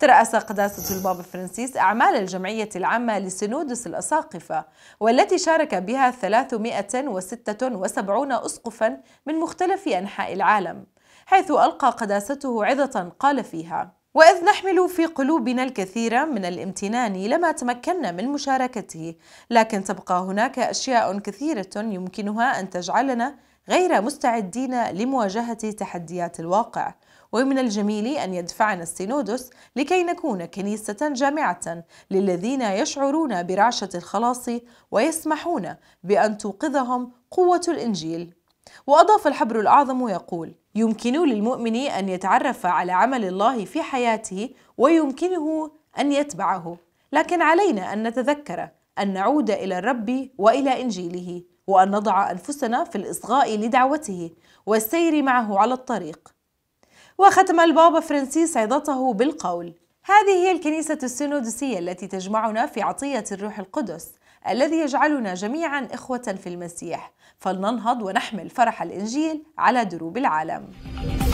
ترأس قداسة البابا فرانسيس أعمال الجمعية العامة لسنودس الأساقفة والتي شارك بها 376 أسقفا من مختلف أنحاء العالم حيث ألقى قداسته عظة قال فيها وإذ نحمل في قلوبنا الكثير من الامتنان لما تمكنا من مشاركته لكن تبقى هناك أشياء كثيرة يمكنها أن تجعلنا غير مستعدين لمواجهة تحديات الواقع ومن الجميل أن يدفعنا السينودوس لكي نكون كنيسة جامعة للذين يشعرون برعشة الخلاص ويسمحون بأن توقظهم قوة الإنجيل وأضاف الحبر الأعظم يقول يمكن للمؤمن أن يتعرف على عمل الله في حياته ويمكنه أن يتبعه لكن علينا أن نتذكر أن نعود إلى الرب وإلى إنجيله وأن نضع أنفسنا في الإصغاء لدعوته والسير معه على الطريق وختم البابا فرانسيس عظته بالقول هذه هي الكنيسة السينودسية التي تجمعنا في عطية الروح القدس الذي يجعلنا جميعا إخوة في المسيح فلننهض ونحمل فرح الإنجيل على دروب العالم